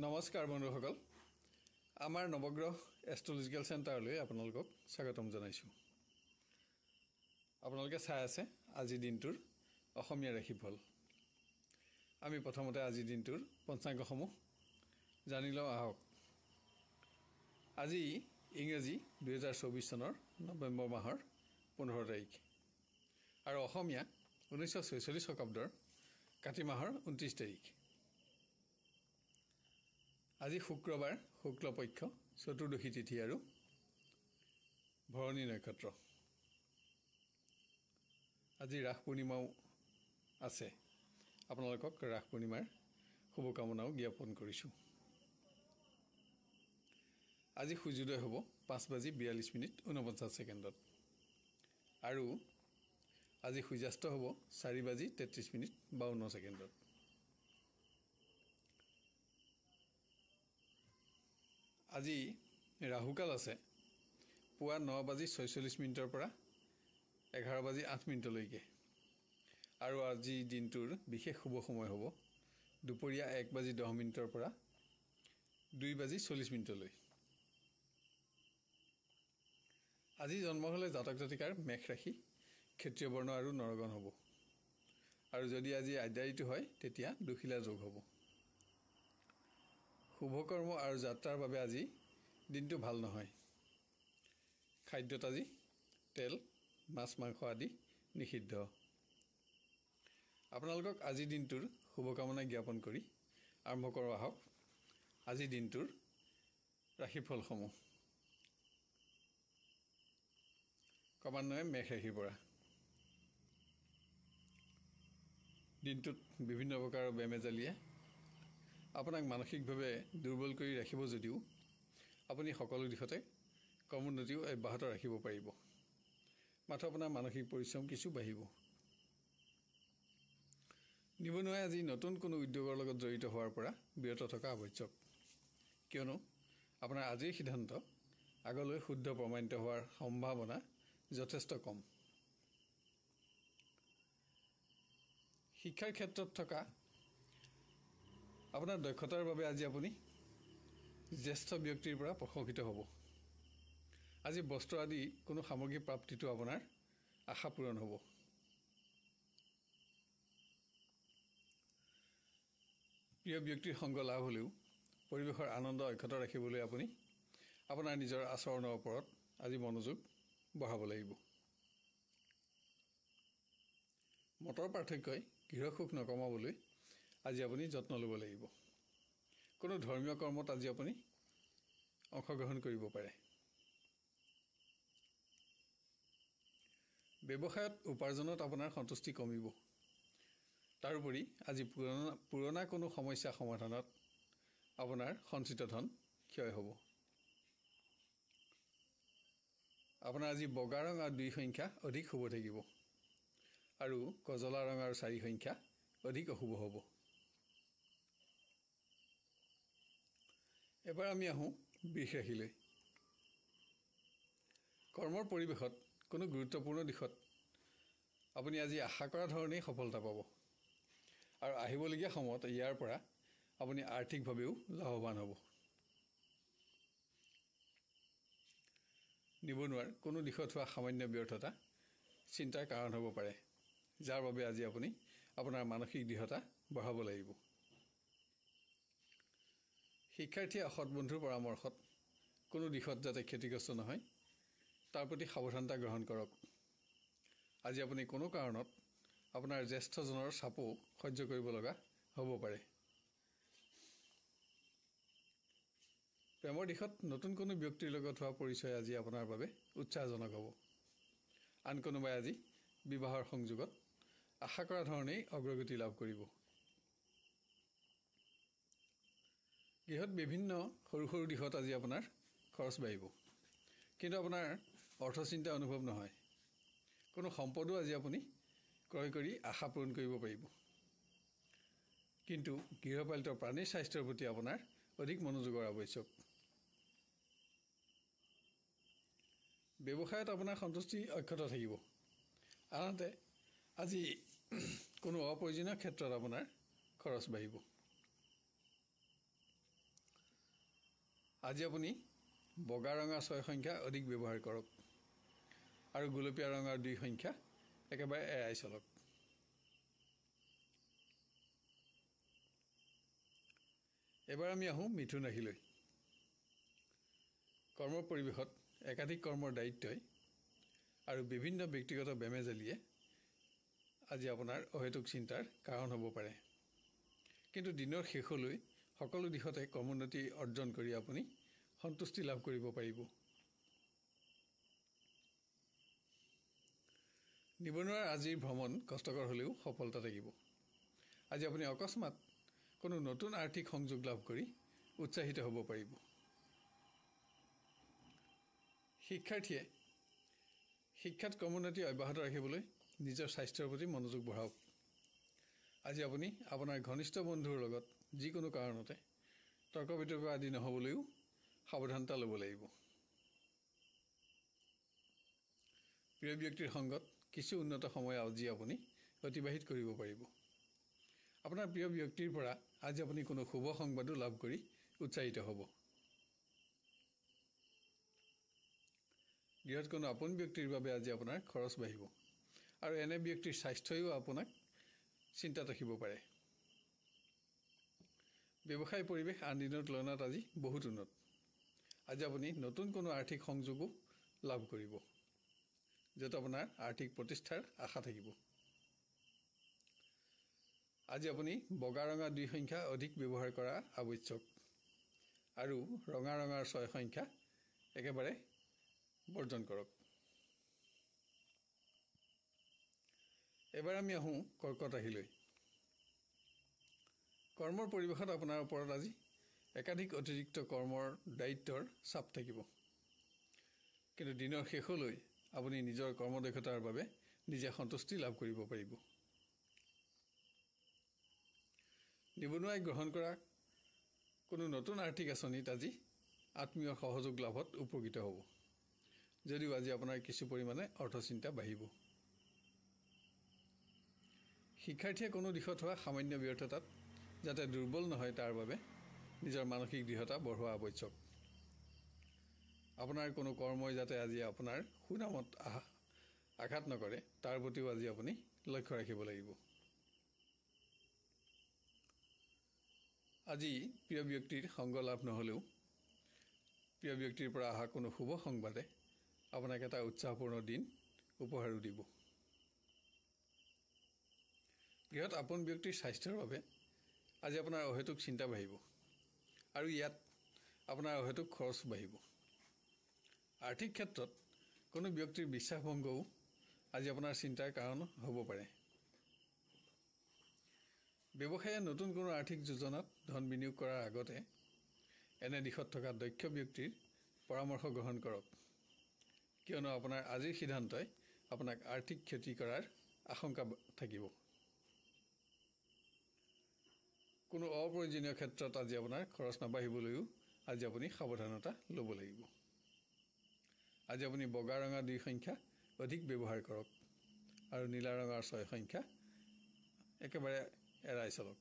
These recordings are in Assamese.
নমস্কাৰ বন্ধুসকল আমাৰ নৱগ্ৰহ এষ্ট্ৰলজিকেল চেণ্টাৰলৈ আপোনালোকক স্বাগতম জনাইছোঁ আপোনালোকে চাই আছে আজিৰ দিনটোৰ অসমীয়া ফল আমি প্ৰথমতে আজিৰ দিনটোৰ পঞ্চাংগসমূহ জানি লওঁ আহক আজি ইংৰাজী দুহেজাৰ চৌবিছ চনৰ নৱেম্বৰ মাহৰ পোন্ধৰ তাৰিখ আৰু অসমীয়া ঊনৈছশ ছয়চল্লিছ শকাব্দৰ কাতি মাহৰ ঊনত্ৰিছ তাৰিখ আজি শুক্ৰবাৰ শুক্লপক্ষ চতুৰ্দশী তিথি আৰু ভৰণী নক্ষত্ৰ আজি ৰাস পূৰ্ণিমাও আছে আপোনালোকক ৰাস পূৰ্ণিমাৰ শুভকামনাও জ্ঞাপন কৰিছোঁ আজি সূৰ্যোদয় হ'ব পাঁচ বাজি বিয়াল্লিছ মিনিট ঊনপঞ্চাছ ছেকেণ্ডত আৰু আজি সূৰ্যাস্ত হ'ব চাৰি বাজি তেত্ৰিছ মিনিট বাৱন্ন ছেকেণ্ডত আজি ৰাহুকাল আছে পুৱা ন বাজি ছয়চল্লিছ মিনিটৰ পৰা এঘাৰ বাজি আঠ মিনিটলৈকে আৰু আজি দিনটোৰ বিশেষ শুভ সময় হ'ব দুপৰীয়া এক বাজি দহ মিনিটৰ পৰা দুই বাজি চল্লিছ মিনিটলৈ আজি জন্ম হ'লে জাতক জাতিকাৰ মেঘ ৰাখি ক্ষত্ৰিয়বৰ্ণ আৰু নৰগণ হ'ব আৰু যদি আজি আদ্যায়িত হয় তেতিয়া দুখিলা যোগ হ'ব শুভকৰ্ম আৰু যাত্ৰাৰ বাবে আজি দিনটো ভাল নহয় খাদ্যত আজি তেল মাছ মাংস আদি নিষিদ্ধ আপোনালোকক আজিৰ দিনটোৰ শুভকামনা জ্ঞাপন কৰি আৰম্ভ কৰোঁ আহক আজিৰ দিনটোৰ ৰাশিফলসমূহ ক্ৰমান্বয়ে মেঘ ৰাশি পৰা দিনটোত বিভিন্ন প্ৰকাৰৰ বেমেজালিয়ে আপোনাক মানসিকভাৱে দুৰ্বল কৰি ৰাখিব যদিও আপুনি সকলো দিশতে কৰ্মোন্নতিও অব্যাহত ৰাখিব পাৰিব মাথো আপোনাৰ মানসিক পৰিশ্ৰম কিছু বাঢ়িব নিবনুৱাই আজি নতুন কোনো উদ্যোগৰ লগত জড়িত হোৱাৰ পৰা বিৰত থকা আৱশ্যক কিয়নো আপোনাৰ আজিৰ সিদ্ধান্ত আগলৈ শুদ্ধ প্ৰমাণিত হোৱাৰ সম্ভাৱনা যথেষ্ট কম শিক্ষাৰ ক্ষেত্ৰত থকা আপোনাৰ দক্ষতাৰ বাবে আজি আপুনি জ্যেষ্ঠ ব্যক্তিৰ পৰা প্ৰশংসিত হ'ব আজি বস্ত্ৰ আদি কোনো সামগ্ৰী প্ৰাপ্তিটো আপোনাৰ আশা পূৰণ হ'ব প্ৰিয় ব্যক্তিৰ সংগ লাভ হ'লেও পৰিৱেশৰ আনন্দ অক্ষত ৰাখিবলৈ আপুনি আপোনাৰ নিজৰ আচৰণৰ ওপৰত আজি মনোযোগ বঢ়াব লাগিব মতৰ পাৰ্থক্যই গৃহসুখ নকমাবলৈ আজি আপুনি যত্ন ল'ব লাগিব কোনো ধৰ্মীয় কৰ্মত আজি আপুনি অংশগ্ৰহণ কৰিব পাৰে ব্যৱসায়ত উপাৰ্জনত আপোনাৰ সন্তুষ্টি কমিব তাৰোপৰি আজি পুৰণা পুৰণা কোনো সমস্যা সমাধানত আপোনাৰ সঞ্চিত ধন ক্ষয় হ'ব আপোনাৰ আজি বগা ৰং আৰু দুই সংখ্যা অধিক শুভ থাকিব আৰু কজলা ৰং আৰু চাৰি সংখ্যা অধিক অশুভ হ'ব এবাৰ আমি আহোঁ বিষ ৰাশিলৈ কৰ্মৰ পৰিৱেশত কোনো গুৰুত্বপূৰ্ণ দিশত আপুনি আজি আশা কৰা ধৰণেই সফলতা পাব আৰু আহিবলগীয়া সময়ত ইয়াৰ পৰা আপুনি আৰ্থিকভাৱেও লাভৱান হ'ব নিবনুৱাৰ কোনো দিশত হোৱা সামান্য ব্যৰ্থতা চিন্তাৰ কাৰণ হ'ব পাৰে যাৰ বাবে আজি আপুনি আপোনাৰ মানসিক দৃঢ়তা বঢ়াব লাগিব শিক্ষাৰ্থীয়ে অসৎ বন্ধুৰ পৰামৰ্শত কোনো দিশত যাতে ক্ষতিগ্ৰস্ত নহয় তাৰ প্ৰতি সাৱধানতা গ্ৰহণ কৰক আজি আপুনি কোনো কাৰণত আপোনাৰ জ্যেষ্ঠজনৰ চাপো সহ্য কৰিব লগা হ'ব পাৰে প্ৰেমৰ দিশত নতুন কোনো ব্যক্তিৰ লগত হোৱা পৰিচয় আজি আপোনাৰ বাবে উৎসাহজনক হ'ব আন কোনোবাই আজি বিবাহৰ সংযোগত আশা কৰা ধৰণেই অগ্ৰগতি লাভ কৰিব গৃহত বিভিন্ন সৰু সৰু দিশত আজি আপোনাৰ খৰচ বাঢ়িব কিন্তু আপোনাৰ অৰ্থচিন্তা অনুভৱ নহয় কোনো সম্পদো আজি আপুনি ক্ৰয় কৰি আশা পূৰণ কৰিব পাৰিব কিন্তু গৃহপালিত প্ৰাণীৰ স্বাস্থ্যৰ প্ৰতি আপোনাৰ অধিক মনোযোগৰ আৱশ্যক ব্যৱসায়ত আপোনাৰ সন্তুষ্টি অক্ষত থাকিব আনহাতে আজি কোনো অপ্ৰয়োজনীয় ক্ষেত্ৰত আপোনাৰ খৰচ বাঢ়িব আজি আপুনি বগা ৰঙা ছয় সংখ্যা অধিক ব্যৱহাৰ কৰক আৰু গোলপীয়া ৰঙৰ দুই সংখ্যা একেবাৰে এৰাই চলক এবাৰ আমি আহোঁ মিথুন ৰাশিলৈ কৰ্ম পৰিৱেশত একাধিক কৰ্মৰ দায়িত্বই আৰু বিভিন্ন ব্যক্তিগত বেমেজালিয়ে আজি আপোনাৰ অহেতুক চিন্তাৰ কাৰণ হ'ব পাৰে কিন্তু দিনৰ শেষলৈ সকলো দিশতে ক্ৰমোন্নতি অৰ্জন কৰি আপুনি সন্তুষ্টি লাভ কৰিব পাৰিব নিবনুৱাৰ আজিৰ ভ্ৰমণ কষ্টকৰ হ'লেও সফলতা থাকিব আজি আপুনি অকস্মাত কোনো নতুন আৰ্থিক সংযোগ লাভ কৰি উৎসাহিত হ'ব পাৰিব শিক্ষাৰ্থীয়ে শিক্ষাত ক্ৰমোন্নতি অব্যাহত ৰাখিবলৈ নিজৰ স্বাস্থ্যৰ প্ৰতি মনোযোগ বঢ়াওক আজি আপুনি আপোনাৰ ঘনিষ্ঠ বন্ধুৰ লগত যিকোনো কাৰণতে তৰ্ক বিতৰ্ক আদি নহ'বলৈও সাৱধানতা ল'ব লাগিব প্ৰিয় ব্যক্তিৰ সংগত কিছু উন্নত সময় আজি আপুনি অতিবাহিত কৰিব পাৰিব আপোনাৰ প্ৰিয় ব্যক্তিৰ পৰা আজি আপুনি কোনো শুভ সংবাদো লাভ কৰি উৎসাহিত হ'ব গৃহত কোনো আপোন ব্যক্তিৰ বাবে আজি আপোনাৰ খৰচ বাঢ়িব আৰু এনে ব্যক্তিৰ স্বাস্থ্যও আপোনাক চিন্তাত ৰাখিব পাৰে ব্যৱসায় পৰিৱেশ আন দিনৰ তুলনাত আজি বহুত উন্নত আজি আপুনি নতুন কোনো আৰ্থিক সংযোগো লাভ কৰিব য'ত আপোনাৰ আৰ্থিক প্ৰতিষ্ঠাৰ আশা থাকিব আজি আপুনি বগা ৰঙা দুই সংখ্যা অধিক ব্যৱহাৰ কৰা আৱশ্যক আৰু ৰঙা ৰঙাৰ ছয় সংখ্যা একেবাৰে বৰ্জন কৰক এবাৰ আমি আহোঁ কৰ্কট আহিলৈ কৰ্মৰ পৰিৱেশত আপোনাৰ ওপৰত আজি একাধিক অতিৰিক্ত কৰ্মৰ দায়িত্বৰ চাপ থাকিব কিন্তু দিনৰ শেষলৈ আপুনি নিজৰ কৰ্মদক্ষতাৰ বাবে নিজে সন্তুষ্টি লাভ কৰিব পাৰিব নিবনুৱাই গ্ৰহণ কৰা কোনো নতুন আৰ্থিক আঁচনিত আজি আত্মীয় সহযোগ লাভত উপকৃত হ'ব যদিও আজি আপোনাৰ কিছু পৰিমাণে অৰ্থচিন্তা বাঢ়িব শিক্ষাৰ্থীয়ে কোনো দিশত হোৱা সামান্য ব্যৰ্থতাত যাতে দুৰ্বল নহয় তাৰ বাবে নিজৰ মানসিক দৃঢ়তা বঢ়োৱা আৱশ্যক আপোনাৰ কোনো কৰ্মই যাতে আজি আপোনাৰ সুনামত আঘাত নকৰে তাৰ প্ৰতিও আজি আপুনি লক্ষ্য ৰাখিব লাগিব আজি প্ৰিয় ব্যক্তিৰ সংগ লাভ নহ'লেও প্ৰিয় ব্যক্তিৰ পৰা অহা কোনো শুভ সংবাদে আপোনাক এটা উৎসাহপূৰ্ণ দিন উপহাৰো দিব গৃহত আপোন ব্যক্তিৰ স্বাস্থ্যৰ বাবে আজি আপোনাৰ অহেতুক চিন্তা বাঢ়িব আৰু ইয়াত আপোনাৰ অহেতুক খৰচ বাঢ়িব আৰ্থিক ক্ষেত্ৰত কোনো ব্যক্তিৰ বিশ্বাসভংগও আজি আপোনাৰ চিন্তাৰ কাৰণ হ'ব পাৰে ব্যৱসায়ে নতুন কোনো আৰ্থিক যোজনাত ধন বিনিয়োগ কৰাৰ আগতে এনে দিশত থকা দক্ষ ব্যক্তিৰ পৰামৰ্শ গ্ৰহণ কৰক কিয়নো আপোনাৰ আজিৰ সিদ্ধান্তই আপোনাক আৰ্থিক ক্ষতি কৰাৰ আশংকা থাকিব কোনো অপ্ৰয়োজনীয় ক্ষেত্ৰত আজি আপোনাৰ খৰচ নাবাঢ়িবলৈও আজি আপুনি সাৱধানতা ল'ব লাগিব আজি আপুনি বগা ৰঙা দুই সংখ্যা অধিক ব্যৱহাৰ কৰক আৰু নীলা ৰঙাৰ ছয় সংখ্যা একেবাৰে এৰাই চলক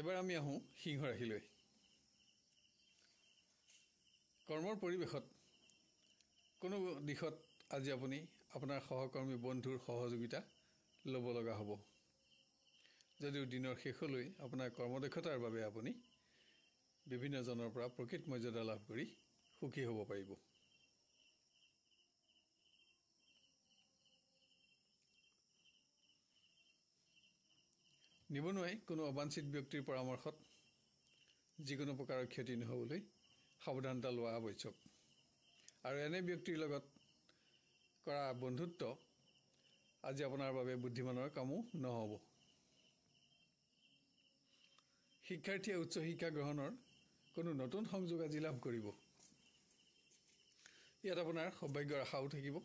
এইবাৰ আমি আহোঁ সিংহ ৰাশিলৈ কৰ্মৰ পৰিৱেশত কোনো দিশত আজি আপুনি আপোনাৰ সহকৰ্মী বন্ধুৰ সহযোগিতা ল'ব লগা হ'ব যদিও দিনৰ শেষলৈ আপোনাৰ কৰ্মদক্ষতাৰ বাবে আপুনি বিভিন্নজনৰ পৰা প্ৰকৃত মৰ্যাদা লাভ কৰি সুখী হ'ব পাৰিব নিবনুৱাই কোনো অবাঞ্চিত ব্যক্তিৰ পৰামৰ্শত যিকোনো প্ৰকাৰৰ ক্ষতি নহ'বলৈ সাৱধানতা লোৱা আৱশ্যক আৰু এনে ব্যক্তিৰ লগত কৰা বন্ধুত্ব আজি আপোনাৰ বাবে বুদ্ধিমানৰ কামো নহ'ব শিক্ষাৰ্থীয়ে উচ্চ শিক্ষা গ্ৰহণৰ কোনো নতুন সংযোগ আজি লাভ কৰিব ইয়াত আপোনাৰ সৌভাগ্যৰ আশাও থাকিব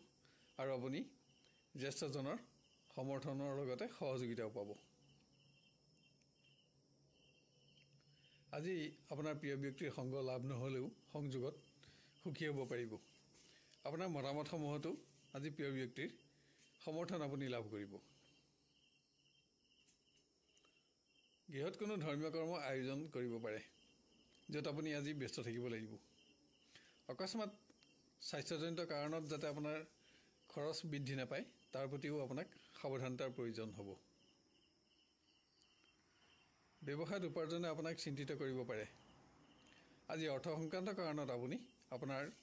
আৰু আপুনি জ্যেষ্ঠজনৰ সমৰ্থনৰ লগতে সহযোগিতাও পাব আজি আপোনাৰ প্ৰিয় ব্যক্তিৰ সংগ লাভ নহ'লেও সংযোগত সুখী হ'ব পাৰিব আপোনাৰ মতামতসমূহতো আজি প্ৰিয় ব্যক্তিৰ সমৰ্থন আপুনি লাভ কৰিব গৃহত কোনো ধৰ্মীয় কৰ্ম আয়োজন কৰিব পাৰে য'ত আপুনি আজি ব্যস্ত থাকিব লাগিব অকস্মাত স্বাস্থ্যজনিত কাৰণত যাতে আপোনাৰ খৰচ বৃদ্ধি নাপায় তাৰ প্ৰতিও আপোনাক সাৱধানতাৰ প্ৰয়োজন হ'ব ব্যৱসায়ত উপাৰ্জনে আপোনাক চিন্তিত কৰিব পাৰে আজি অৰ্থ সংক্ৰান্ত কাৰণত আপুনি আপোনাৰ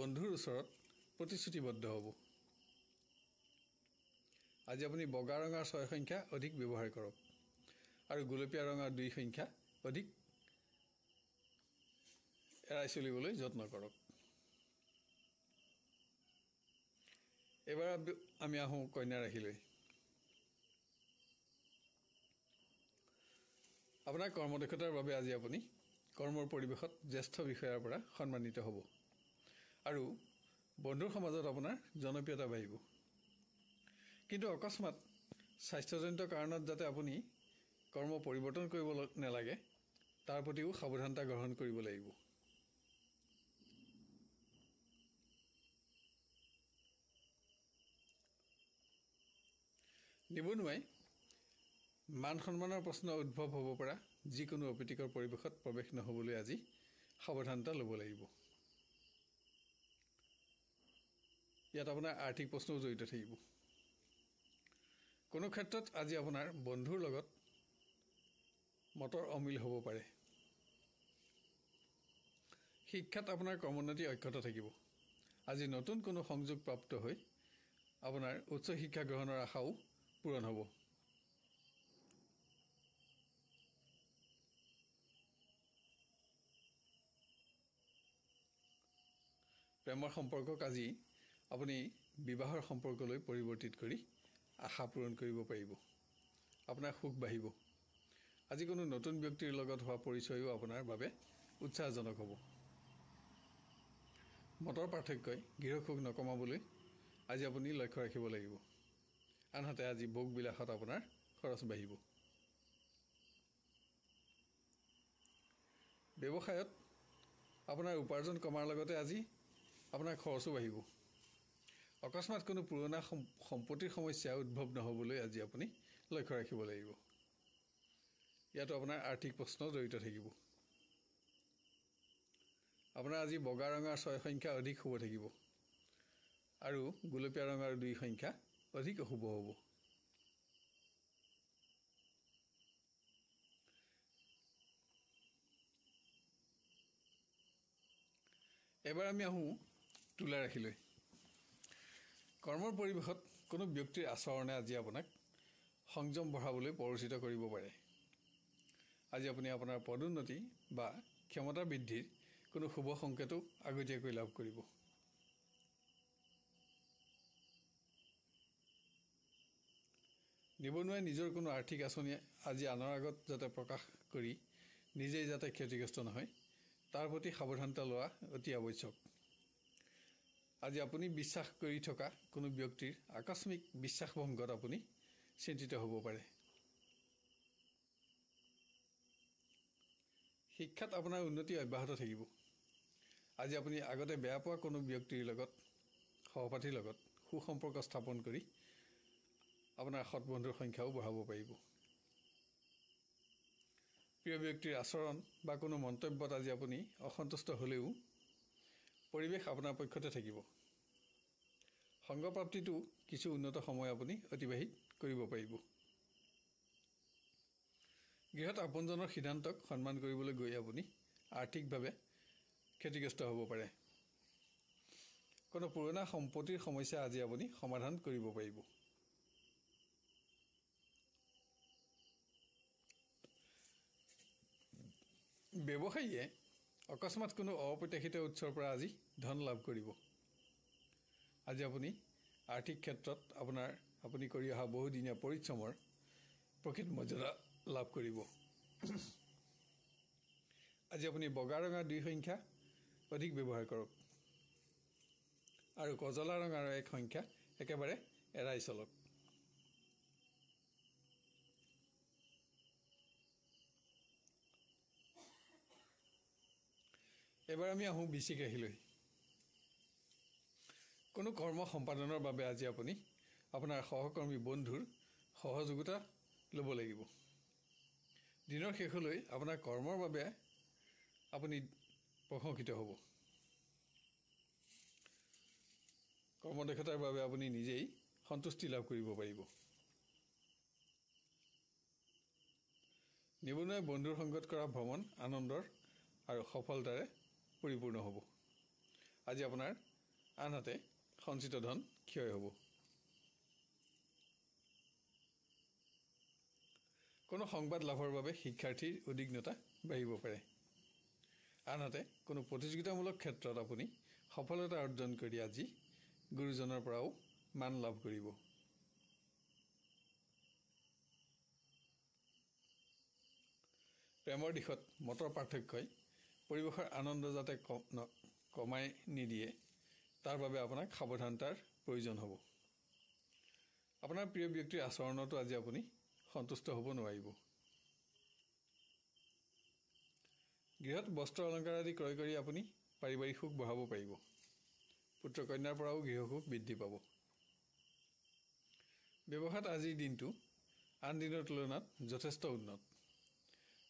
বন্ধুৰ ওচৰত প্ৰতিশ্ৰুতিবদ্ধ হ'ব আজি আপুনি বগা ৰঙাৰ ছয় সংখ্যা অধিক ব্যৱহাৰ কৰক আৰু গোলপীয়া ৰঙাৰ দুই সংখ্যা অধিক এৰাই চলিবলৈ যত্ন কৰক এইবাৰ আমি আহোঁ কন্যা ৰাশিলৈ আপোনাৰ কৰ্মদক্ষতাৰ বাবে আজি আপুনি কৰ্মৰ পৰিৱেশত জ্যেষ্ঠ বিষয়াৰ পৰা সন্মানিত হ'ব আৰু বন্ধুৰ সমাজত আপোনাৰ জনপ্ৰিয়তা বাঢ়িব কিন্তু অকস্মাত স্বাস্থ্যজনিত কাৰণত যাতে আপুনি কৰ্ম পৰিৱৰ্তন কৰিব নালাগে তাৰ প্ৰতিও সাৱধানতা গ্ৰহণ কৰিব লাগিব নিবনুৱাই মান সন্মানৰ প্ৰশ্ন উদ্ভৱ হ'ব পৰা যিকোনো অপ্ৰীতিকৰ পৰিৱেশত প্ৰৱেশ নহ'বলৈ আজি সাৱধানতা ল'ব লাগিব ইয়াত আপোনাৰ আৰ্থিক প্ৰশ্নও জড়িত থাকিব কোনো ক্ষেত্ৰত আজি আপোনাৰ বন্ধুৰ লগত মতৰ অমিল হ'ব পাৰে শিক্ষাত আপোনাৰ কৰ্মোন্নতি অক্ষত থাকিব আজি নতুন কোনো সংযোগ প্ৰাপ্ত হৈ আপোনাৰ উচ্চ শিক্ষা গ্ৰহণৰ আশাও পূৰণ হ'ব প্ৰেমৰ সম্পৰ্কক আজি আপুনি বিবাহৰ সম্পৰ্কলৈ পৰিৱৰ্তিত কৰি আশা পূৰণ কৰিব পাৰিব আপোনাৰ সুখ বাঢ়িব আজি কোনো নতুন ব্যক্তিৰ লগত হোৱা পৰিচয়ো আপোনাৰ বাবে উৎসাহজনক হ'ব মতৰ পাৰ্থক্যই গৃহসুখ নকমাবলৈ আজি আপুনি লক্ষ্য ৰাখিব লাগিব আনহাতে আজি বোকবিলাসত আপোনাৰ খৰচ বাঢ়িব ব্যৱসায়ত আপোনাৰ উপাৰ্জন কমাৰ লগতে আজি আপোনাৰ খৰচো বাঢ়িব অকস্মাত কোনো পুৰণা সম্পত্তিৰ সমস্যা উদ্ভৱ নহ'বলৈ আজি আপুনি লক্ষ্য ৰাখিব লাগিব ইয়াতো আপোনাৰ আৰ্থিক প্ৰশ্ন জড়িত থাকিব আপোনাৰ আজি বগা ৰঙৰ ছয় সংখ্যা অধিক হ'ব থাকিব আৰু গোলপীয়া ৰঙৰ দুই সংখ্যা অধিক অশুভ হ'ব এবাৰ আমি আহোঁ তুলা ৰাখিলৈ কৰ্মৰ পৰিৱেশত কোনো ব্যক্তিৰ আচৰণে আজি আপোনাক সংযম বঢ়াবলৈ পৰিচিত কৰিব পাৰে আজি আপুনি আপোনাৰ পদোন্নতি বা ক্ষমতা বৃদ্ধিৰ কোনো শুভ সংকেতো আগতীয়াকৈ লাভ কৰিব নিবনুৱাই নিজৰ কোনো আৰ্থিক আঁচনি আজি আনৰ আগত যাতে প্ৰকাশ কৰি নিজেই যাতে ক্ষতিগ্ৰস্ত নহয় তাৰ প্ৰতি সাৱধানতা লোৱা অতি আৱশ্যক আজি আপুনি বিশ্বাস কৰি থকা কোনো ব্যক্তিৰ আকস্মিক বিশ্বাসভংগত আপুনি চিন্তিত হ'ব পাৰে শিক্ষাত আপোনাৰ উন্নতি অব্যাহত থাকিব আজি আপুনি আগতে বেয়া পোৱা কোনো ব্যক্তিৰ লগত সহপাঠীৰ লগত সু সম্পৰ্ক স্থাপন কৰি আপোনাৰ সৎ বন্ধুৰ সংখ্যাও বঢ়াব পাৰিব প্ৰিয় ব্যক্তিৰ আচৰণ বা কোনো মন্তব্যত আজি আপুনি অসন্তুষ্ট হ'লেও পৰিৱেশ আপোনাৰ পক্ষতে থাকিব সংগপ্ৰাপ্তিটো কিছু উন্নত সময় আপুনি অতিবাহিত কৰিব পাৰিব গৃহত আপোনজনৰ সিদ্ধান্তক সন্মান কৰিবলৈ গৈ আপুনি আৰ্থিকভাৱে ক্ষতিগ্ৰস্ত হ'ব পাৰে কোনো পুৰণা সম্পত্তিৰ সমস্যা আজি আপুনি সমাধান কৰিব পাৰিব ব্যৱসায়ীয়ে অকস্মাত কোনো অপ্ৰত্যাশিত উৎসৰ পৰা আজি ধন লাভ কৰিব আজি আপুনি আৰ্থিক ক্ষেত্ৰত আপোনাৰ আপুনি কৰি অহা বহুদিনীয়া পৰিশ্ৰমৰ প্ৰকৃত মৰ্যাদা লাভ কৰিব আজি আপুনি বগা ৰঙাৰ দুই সংখ্যা অধিক ব্যৱহাৰ কৰক আৰু কজলা ৰঙাৰ এক সংখ্যা একেবাৰে এৰাই চলক এইবাৰ আমি আহোঁ বিশিক ৰাখিলৈ কোনো কৰ্ম সম্পাদনৰ বাবে আজি আপুনি আপোনাৰ সহকৰ্মী বন্ধুৰ সহযোগিতা ল'ব লাগিব দিনৰ শেষলৈ আপোনাৰ কৰ্মৰ বাবে আপুনি প্ৰশংসিত হ'ব কৰ্মদক্ষতাৰ বাবে আপুনি নিজেই সন্তুষ্টি লাভ কৰিব পাৰিব নিবনুৱাই বন্ধুৰ সংগত কৰা ভ্ৰমণ আনন্দৰ আৰু সফলতাৰে পৰিপূৰ্ণ হ'ব আজি আপোনাৰ আনহাতে সঞ্চিত ধন ক্ষয় হ'ব কোনো সংবাদ লাভৰ বাবে শিক্ষাৰ্থীৰ উদ্বিগ্নতা বাঢ়িব পাৰে আনহাতে কোনো প্ৰতিযোগিতামূলক ক্ষেত্ৰত আপুনি সফলতা অৰ্জন কৰি আজি গুৰুজনৰ পৰাও মান লাভ কৰিব প্ৰেমৰ দিশত মতৰ পাৰ্থক্যই পৰিৱেশৰ আনন্দ যাতে কমাই নিদিয়ে তাৰ বাবে আপোনাক সাৱধানতাৰ প্ৰয়োজন হ'ব আপোনাৰ প্ৰিয় ব্যক্তিৰ আচৰণতো আজি আপুনি সন্তুষ্ট হ'ব নোৱাৰিব গৃহত বস্ত্ৰ অলংকাৰ আদি ক্ৰয় কৰি আপুনি পাৰিবাৰিক সুখ বঢ়াব পাৰিব পুত্ৰ কন্যাৰ পৰাও গৃহ সুখ বৃদ্ধি পাব ব্যৱসায়ত আজিৰ দিনটো আন দিনৰ তুলনাত যথেষ্ট উন্নত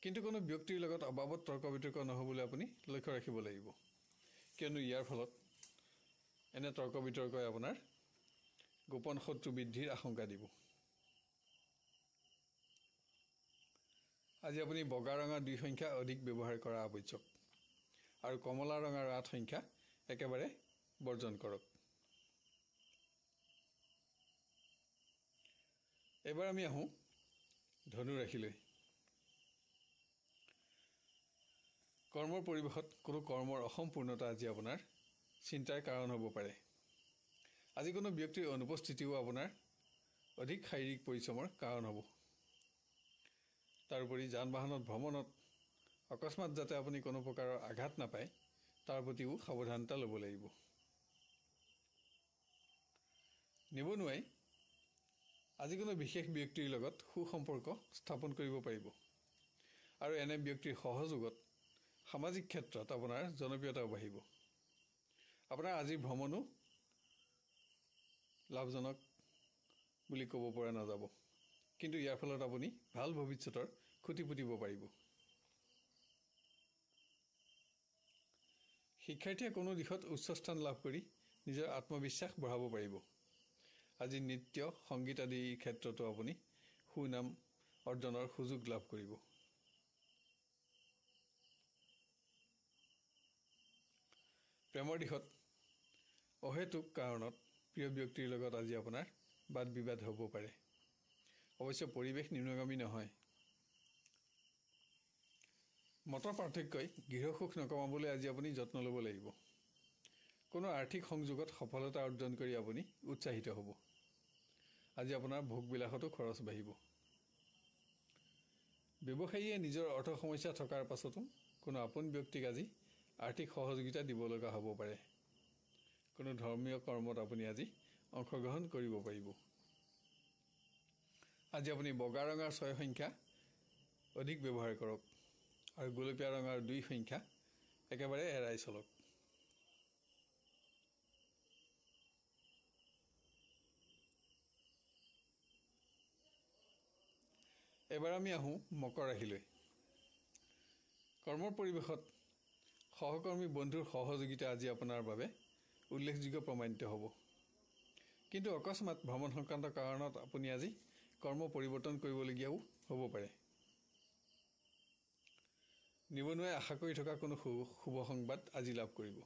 কিন্তু কোনো ব্যক্তিৰ লগত অবাবত তৰ্ক বিতৰ্ক নহ'বলৈ আপুনি লক্ষ্য ৰাখিব লাগিব কিয়নো ইয়াৰ ফলত এনে তৰ্ক বিতৰ্কই আপোনাৰ গোপন শত্ৰু বৃদ্ধিৰ আশংকা দিব আজি আপুনি বগা ৰঙৰ দুই সংখ্যা অধিক ব্যৱহাৰ কৰা আৱশ্যক আৰু কমলা ৰঙৰ আঠ সংখ্যা একেবাৰে বৰ্জন কৰক এইবাৰ আমি আহোঁ ধনুৰাশিলৈ কৰ্মৰ পৰিৱেশত কোনো কৰ্মৰ অসম্পূৰ্ণতা আজি আপোনাৰ চিন্তাৰ কাৰণ হ'ব পাৰে আজি কোনো ব্যক্তিৰ অনুপস্থিতিও আপোনাৰ অধিক শাৰীৰিক পৰিশ্ৰমৰ কাৰণ হ'ব তাৰোপৰি যান বাহনত ভ্ৰমণত অকস্মাত যাতে আপুনি কোনো প্ৰকাৰৰ আঘাত নাপায় তাৰ প্ৰতিও সাৱধানতা ল'ব লাগিব নিবনুৱাই আজি কোনো বিশেষ ব্যক্তিৰ লগত সু সম্পৰ্ক স্থাপন কৰিব পাৰিব আৰু এনে ব্যক্তিৰ সহযোগত সামাজিক ক্ষেত্ৰত আপোনাৰ জনপ্ৰিয়তাও বাঢ়িব আপোনাৰ আজিৰ ভ্ৰমণো লাভজনক বুলি ক'ব পৰা নাযাব কিন্তু ইয়াৰ ফলত আপুনি ভাল ভৱিষ্যতৰ খুটি পুতিব পাৰিব শিক্ষাৰ্থীয়ে কোনো দিশত উচ্চ স্থান লাভ কৰি নিজৰ আত্মবিশ্বাস বঢ়াব পাৰিব আজি নৃত্য সংগীত আদিৰ ক্ষেত্ৰতো আপুনি সুনাম অৰ্জনৰ সুযোগ লাভ কৰিব প্ৰেমৰ দিশত অহেতুক কাৰণত প্ৰিয় ব্যক্তিৰ লগত আজি আপোনাৰ বাদ বিবাদ হ'ব পাৰে অৱশ্যে পৰিৱেশ নিম্নগামী নহয় মতৰ পাৰ্থক্যই গৃহসুখ নকমাবলৈ আজি আপুনি যত্ন ল'ব লাগিব কোনো আৰ্থিক সংযোগত সফলতা অৰ্জন কৰি আপুনি উৎসাহিত হ'ব আজি আপোনাৰ ভোগবিলাসতো খৰচ বাঢ়িব ব্যৱসায়ীয়ে নিজৰ অৰ্থ সমস্যা থকাৰ পাছতো কোনো আপোন ব্যক্তিক আজি আৰ্থিক সহযোগিতা দিব লগা হ'ব পাৰে কোনো ধৰ্মীয় কৰ্মত আপুনি আজি অংশগ্ৰহণ কৰিব পাৰিব আজি আপুনি বগা ৰঙাৰ ছয় সংখ্যা অধিক ব্যৱহাৰ কৰক আৰু গোলপীয়া ৰঙাৰ দুই সংখ্যা একেবাৰে এৰাই চলক এবাৰ আমি আহোঁ মকৰ ৰাশিলৈ কৰ্মৰ পৰিৱেশত সহকৰ্মী বন্ধুৰ সহযোগিতা আজি আপোনাৰ বাবে উল্লেখযোগ্য প্ৰমাণিত হ'ব কিন্তু অকস্মাত ভ্ৰমণ সংক্ৰান্ত কাৰণত আপুনি আজি কৰ্ম পৰিৱৰ্তন কৰিবলগীয়াও হ'ব পাৰে নিবনুৱাই আশা কৰি থকা কোনো শুভ সংবাদ আজি লাভ কৰিব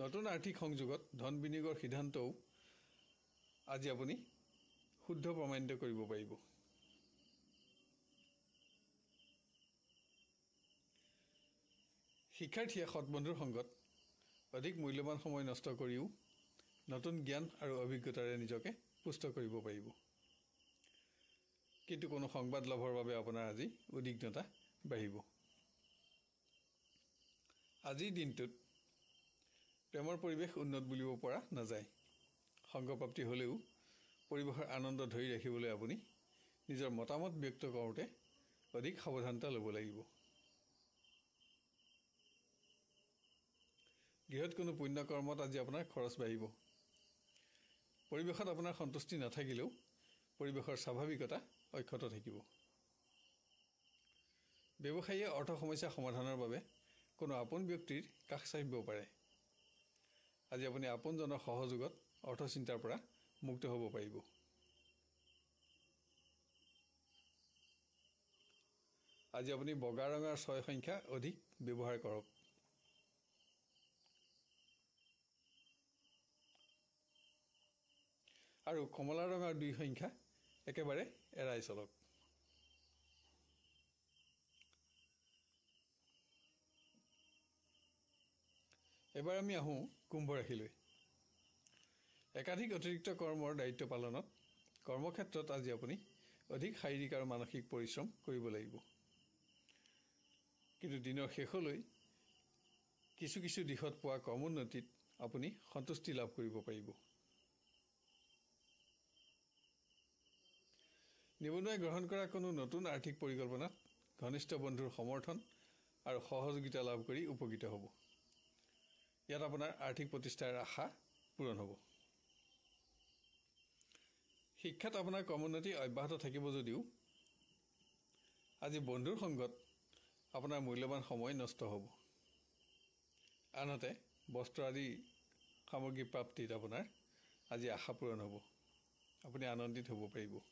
নতুন আৰ্থিক সংযোগত ধন বিনিয়োগৰ সিদ্ধান্তও আজি আপুনি শুদ্ধ প্ৰমাণিত কৰিব পাৰিব শিক্ষাৰ্থীয়ে সৎ বন্ধুৰ সংগত অধিক মূল্যৱান সময় নষ্ট কৰিও নতুন জ্ঞান আৰু অভিজ্ঞতাৰে নিজকে পুষ্ট কৰিব পাৰিব কিন্তু কোনো সংবাদ লাভৰ বাবে আপোনাৰ আজি উদ্বিগ্নতা বাঢ়িব আজিৰ দিনটোত প্ৰেমৰ পৰিৱেশ উন্নত বুলিব পৰা নাযায় সংগপ্ৰাপ্তি হ'লেও পৰিৱেশৰ আনন্দ ধৰি ৰাখিবলৈ আপুনি নিজৰ মতামত ব্যক্ত কৰোঁতে অধিক সাৱধানতা ল'ব লাগিব গৃহত কোনো পুণ্য কৰ্মত আজি আপোনাৰ খৰচ বাঢ়িব পৰিৱেশত আপোনাৰ সন্তুষ্টি নাথাকিলেও পৰিৱেশৰ স্বাভাৱিকতা অক্ষত থাকিব ব্যৱসায়ীয়ে অৰ্থ সমস্যা সমাধানৰ বাবে কোনো আপোন ব্যক্তিৰ কাষ চাপিব পাৰে আজি আপুনি আপোনজনৰ সহযোগত অৰ্থচিন্তাৰ পৰা মুক্ত হ'ব পাৰিব আজি আপুনি বগা ৰঙাৰ ছয় সংখ্যা অধিক ব্যৱহাৰ কৰক আৰু কমলা ৰঙৰ দুই সংখ্যা একেবাৰে এৰাই চলক এবাৰ আমি আহোঁ কুম্ভ ৰাশিলৈ একাধিক অতিৰিক্ত কৰ্মৰ দায়িত্ব পালনত কৰ্মক্ষেত্ৰত আজি আপুনি অধিক শাৰীৰিক আৰু মানসিক পৰিশ্ৰম কৰিব লাগিব কিন্তু দিনৰ শেষলৈ কিছু কিছু দিশত পোৱা কৰ্মোন্নতিত আপুনি সন্তুষ্টি লাভ কৰিব পাৰিব নিবনুৱাই গ্ৰহণ কৰা কোনো নতুন আৰ্থিক পৰিকল্পনাত ঘনিষ্ঠ বন্ধুৰ সমৰ্থন আৰু সহযোগিতা লাভ কৰি উপকৃত হ'ব ইয়াত আপোনাৰ আৰ্থিক প্ৰতিষ্ঠাৰ আশা পূৰণ হ'ব শিক্ষাত আপোনাৰ কমোন্নতি অব্যাহত থাকিব যদিও আজি বন্ধুৰ সংগত আপোনাৰ মূল্যৱান সময় নষ্ট হ'ব আনহাতে বস্ত্ৰ আদি সামগ্ৰী প্ৰাপ্তিত আপোনাৰ আজি আশা পূৰণ হ'ব আপুনি আনন্দিত হ'ব পাৰিব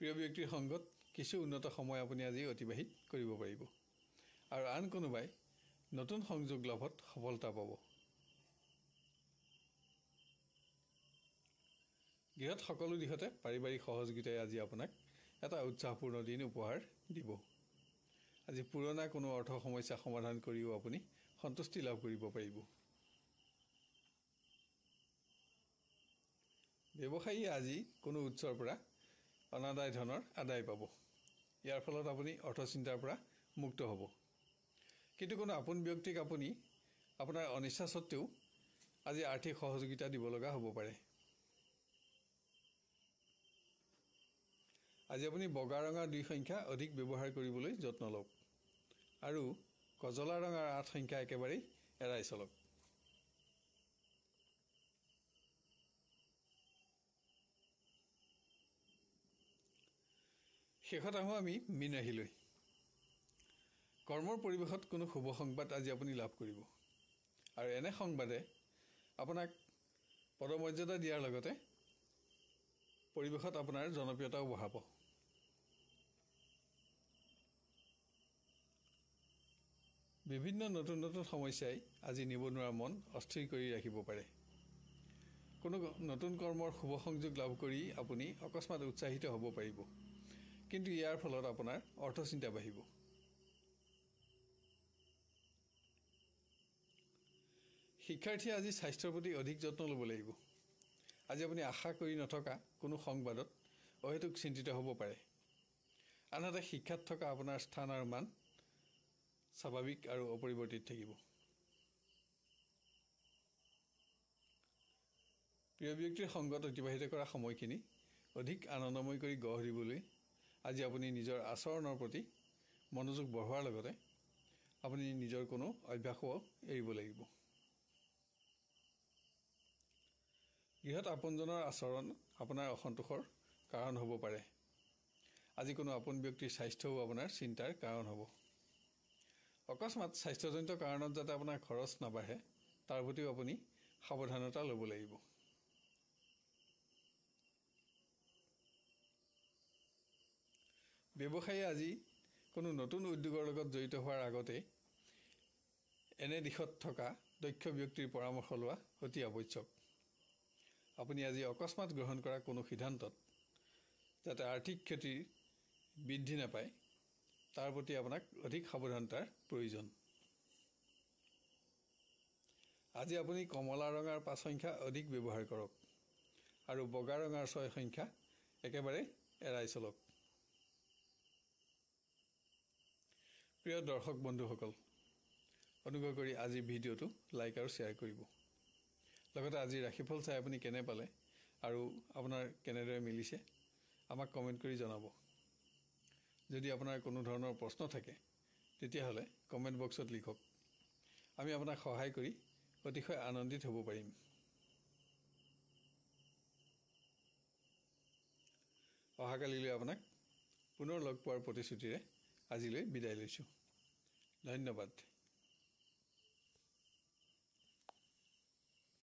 প্ৰিয় ব্যক্তিৰ সংগত কিছু উন্নত সময় আপুনি আজি অতিবাহিত কৰিব পাৰিব আৰু আন কোনোবাই নতুন সংযোগ লাভত সফলতা পাব গৃহত সকলো দিশতে পাৰিবাৰিক সহযোগিতাই আজি আপোনাক এটা উৎসাহপূৰ্ণ দিন উপহাৰ দিব আজি পুৰণা কোনো অৰ্থ সমস্যা সমাধান কৰিও আপুনি সন্তুষ্টি লাভ কৰিব পাৰিব ব্যৱসায়ীয়ে আজি কোনো উৎসৰ পৰা অনাদায় ধনৰ আদায় পাব ইয়াৰ ফলত আপুনি অৰ্থচিন্তাৰ পৰা মুক্ত হ'ব কিন্তু কোনো আপোন ব্যক্তিক আপুনি আপোনাৰ অনিচ্ছা স্বত্বেও আজি আৰ্থিক সহযোগিতা দিব লগা হ'ব পাৰে আজি আপুনি বগা ৰঙাৰ দুই সংখ্যা অধিক ব্যৱহাৰ কৰিবলৈ যত্ন লওক আৰু কজলা ৰঙাৰ আঠ সংখ্যা একেবাৰেই এৰাই চলক শেষত আহোঁ আমি মীনাহিলৈ কৰ্মৰ পৰিৱেশত কোনো শুভ সংবাদ আজি আপুনি লাভ কৰিব আৰু এনে সংবাদে আপোনাক পদমৰ্যাদা দিয়াৰ লগতে পৰিৱেশত আপোনাৰ জনপ্ৰিয়তাও বঢ়াব বিভিন্ন নতুন নতুন সমস্যাই আজি নিবনুৱা মন অস্থিৰ কৰি ৰাখিব পাৰে কোনো নতুন কৰ্মৰ শুভ সংযোগ লাভ কৰি আপুনি অকস্মাত উৎসাহিত হ'ব পাৰিব কিন্তু ইয়াৰ ফলত আপোনাৰ অৰ্থ চিন্তা বাঢ়িব শিক্ষাৰ্থীয়ে আজি স্বাস্থ্যৰ প্ৰতি অধিক যত্ন ল'ব লাগিব আজি আপুনি আশা কৰি নথকা কোনো সংবাদত অহেতুক চিন্তিত হ'ব পাৰে আনহাতে শিক্ষাত থকা আপোনাৰ স্থান আৰু মান স্বাভাৱিক আৰু অপৰিৱৰ্তিত থাকিব প্ৰিয় ব্যক্তিৰ সংগত অতিবাহিত কৰা সময়খিনি অধিক আনন্দময় কৰি গঢ় দিবলৈ আজি আপুনি নিজৰ আচৰণৰ প্ৰতি মনোযোগ বঢ়োৱাৰ লগতে আপুনি নিজৰ কোনো অভ্যাসো এৰিব লাগিব গৃহত আপোনজনৰ আচৰণ আপোনাৰ অসন্তোষৰ কাৰণ হ'ব পাৰে আজি কোনো আপোন ব্যক্তিৰ স্বাস্থ্যও আপোনাৰ চিন্তাৰ কাৰণ হ'ব অকস্মাত স্বাস্থ্যজনিত কাৰণত যাতে আপোনাৰ খৰচ নাবাঢ়ে তাৰ প্ৰতিও আপুনি সাৱধানতা ল'ব লাগিব ব্যৱসায়ী আজি কোনো নতুন উদ্যোগৰ লগত জড়িত হোৱাৰ আগতে এনে দিশত থকা দক্ষ ব্যক্তিৰ পৰামৰ্শ লোৱা অতি আৱশ্যক আপুনি আজি অকস্মাত গ্ৰহণ কৰা কোনো সিদ্ধান্তত যাতে আৰ্থিক ক্ষতি বৃদ্ধি নাপায় তাৰ প্ৰতি আপোনাক অধিক সাৱধানতাৰ প্ৰয়োজন আজি আপুনি কমলা ৰঙাৰ পাঁচ সংখ্যা অধিক ব্যৱহাৰ কৰক আৰু বগা ৰঙাৰ ছয় সংখ্যা একেবাৰে এৰাই চলক প্ৰিয় দৰ্শক বন্ধুসকল অনুগ্ৰহ কৰি আজি ভিডিঅ'টো লাইক আৰু শ্বেয়াৰ কৰিব লগতে আজি ৰাশিফল চাই আপুনি কেনে পালে আৰু আপোনাৰ কেনেদৰে মিলিছে আমাক কমেণ্ট কৰি জনাব যদি আপোনাৰ কোনো ধৰণৰ প্ৰশ্ন থাকে তেতিয়াহ'লে কমেণ্ট বক্সত লিখক আমি আপোনাক সহায় কৰি অতিশয় আনন্দিত হ'ব পাৰিম অহাকালিলৈ আপোনাক পুনৰ লগ পোৱাৰ প্ৰতিশ্ৰুতিৰে আজিলৈ বিদায় লৈছোঁ ধন্যবাদ